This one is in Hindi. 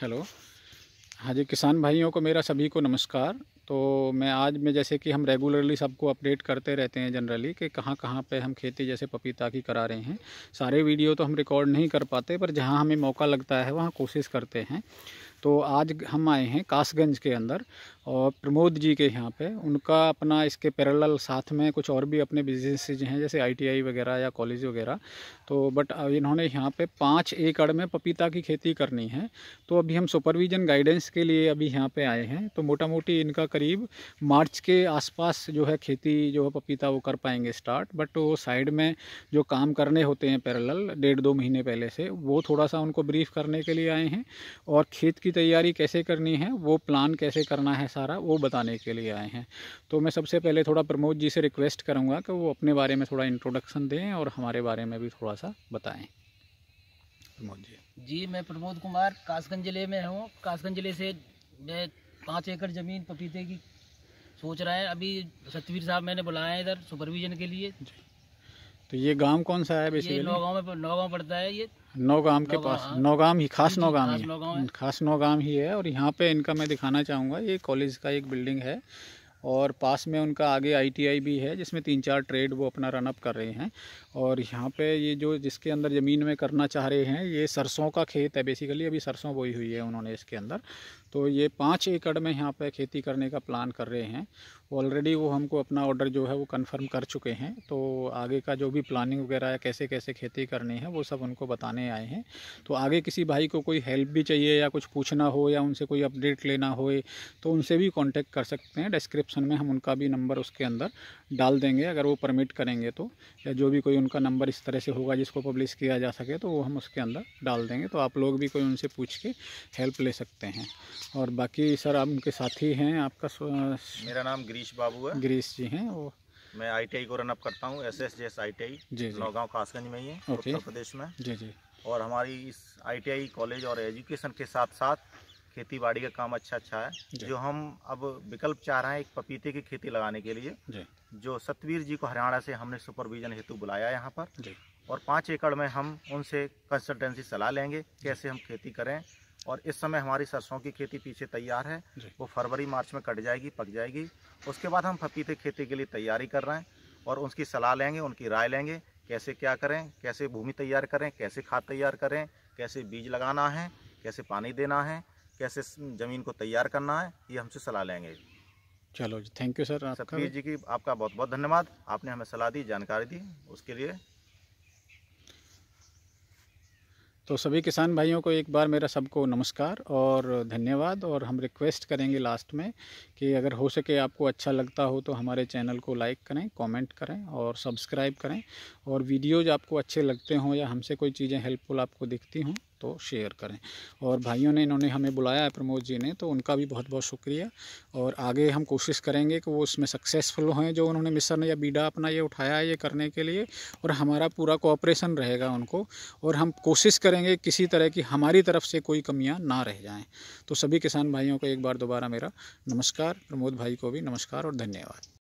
हेलो हाँ जी किसान भाइयों को मेरा सभी को नमस्कार तो मैं आज में जैसे कि हम रेगुलरली सबको अपडेट करते रहते हैं जनरली कि कहाँ कहाँ पे हम खेती जैसे पपीता की करा रहे हैं सारे वीडियो तो हम रिकॉर्ड नहीं कर पाते पर जहाँ हमें मौका लगता है वहाँ कोशिश करते हैं तो आज हम आए हैं कासगंज के अंदर और प्रमोद जी के यहाँ पे उनका अपना इसके पैरेलल साथ में कुछ और भी अपने बिजनेसेज हैं जैसे आईटीआई वगैरह या कॉलेज वगैरह तो बट इन्होंने यहाँ पे पाँच एकड़ में पपीता की खेती करनी है तो अभी हम सुपरविजन गाइडेंस के लिए अभी यहाँ पे आए हैं तो मोटा मोटी इनका करीब मार्च के आसपास जो है खेती जो है पपीता वो कर पाएंगे स्टार्ट बट वो साइड में जो काम करने होते हैं पैरल डेढ़ दो महीने पहले से वो थोड़ा सा उनको ब्रीफ करने के लिए आए हैं और खेत की की तैयारी कैसे करनी है वो प्लान कैसे करना है सारा वो बताने के लिए आए हैं तो मैं सबसे पहले थोड़ा प्रमोद जी से रिक्वेस्ट करूँगा कि वो अपने बारे में थोड़ा इंट्रोडक्शन दें और हमारे बारे में भी थोड़ा सा बताएँ प्रमोद जी जी मैं प्रमोद कुमार कासगंज जिले में हूँ कासगंज जिले से मैं पाँच एकड़ ज़मीन पपीते की सोच रहा है अभी सतवीर साहब मैंने बुलाया है इधर सुपरविजन के लिए तो ये गांव कौन सा है बेसिकली नौगांव में नौगांव पड़ता है ये नौगाम के पास हाँ। नौगाम ही खास हाँ नौगाम है खास नौगाम ही है और यहाँ पे इनका मैं दिखाना चाहूँगा ये कॉलेज का एक बिल्डिंग है और पास में उनका आगे आईटीआई भी है जिसमें तीन चार ट्रेड वो अपना रनअप कर रहे हैं और यहाँ पे ये जो जिसके अंदर ज़मीन में करना चाह रहे हैं ये सरसों का खेत है बेसिकली अभी सरसों बोई हुई है उन्होंने इसके अंदर तो ये पाँच एकड़ में यहाँ पे खेती करने का प्लान कर रहे हैं ऑलरेडी वो हमको अपना ऑर्डर जो है वो कंफर्म कर चुके हैं तो आगे का जो भी प्लानिंग वगैरह है कैसे कैसे खेती करनी है वो सब उनको बताने आए हैं तो आगे किसी भाई को कोई हेल्प भी चाहिए या कुछ पूछना हो या उनसे कोई अपडेट लेना हो तो उनसे भी कॉन्टैक्ट कर सकते हैं डिस्क्रिप्शन में हम उनका भी नंबर उसके अंदर डाल देंगे अगर वो परमिट करेंगे तो या जो भी कोई उनका नंबर इस तरह से होगा जिसको पब्लिश किया जा सके तो वो हम उसके अंदर डाल देंगे तो आप लोग भी कोई उनसे पूछ के हेल्प ले सकते हैं और बाकी सर आप उनके साथी हैं आपका मेरा नाम गिरीश बाबू है गिरीश जी हैं वो मैं आईटीआई को रनअप करता हूँ S S G S I T Naugaon Kasganj में ही है उत्तर प्रदेश में जी जी और हमारी इस आईटीआई कॉलेज और एजुकेशन के साथ साथ खेती बाड़ी का काम अच्छा अच्छा है जो हम अब विकल्प चाह रहे हैं एक पपीते की खेती लगाने के लिए जो सतवीर जी को हरियाणा से हमने सुपरविजन हेतु बुलाया यहाँ पर और पाँच एकड़ में हम उनसे कंसल्टेंसी सलाह लेंगे कैसे हम खेती करें और इस समय हमारी सरसों की खेती पीछे तैयार है वो फरवरी मार्च में कट जाएगी पक जाएगी उसके बाद हम पपीते खेती के लिए तैयारी कर रहे हैं और उनकी सलाह लेंगे उनकी राय लेंगे कैसे क्या करें कैसे भूमि तैयार करें कैसे खाद तैयार करें कैसे बीज लगाना है कैसे पानी देना है कैसे ज़मीन को तैयार करना है ये हमसे सलाह लेंगे चलो जी thank you sir Satbir ji की आपका बहुत बहुत धन्यवाद आपने हमें सलाह दी जानकारी दी उसके लिए तो सभी किसान भाइयों को एक बार मेरा सबको नमस्कार और धन्यवाद और हम रिक्वेस्ट करेंगे लास्ट में कि अगर हो सके आपको अच्छा लगता हो तो हमारे चैनल को लाइक करें कमेंट करें और सब्सक्राइब करें और वीडियोज आपको अच्छे लगते हों या हमसे कोई चीज़ें हेल्पफुल आपको दिखती हों तो शेयर करें और भाइयों ने इन्होंने हमें बुलाया है प्रमोद जी ने तो उनका भी बहुत बहुत शुक्रिया और आगे हम कोशिश करेंगे कि वो उसमें सक्सेसफुल हों जो उन्होंने मिशन या बीडा अपना ये उठाया है ये करने के लिए और हमारा पूरा कोऑपरेशन रहेगा उनको और हम कोशिश करेंगे किसी तरह की हमारी तरफ से कोई कमियाँ ना रह जाएँ तो सभी किसान भाइयों को एक बार दोबारा मेरा नमस्कार प्रमोद भाई को भी नमस्कार और धन्यवाद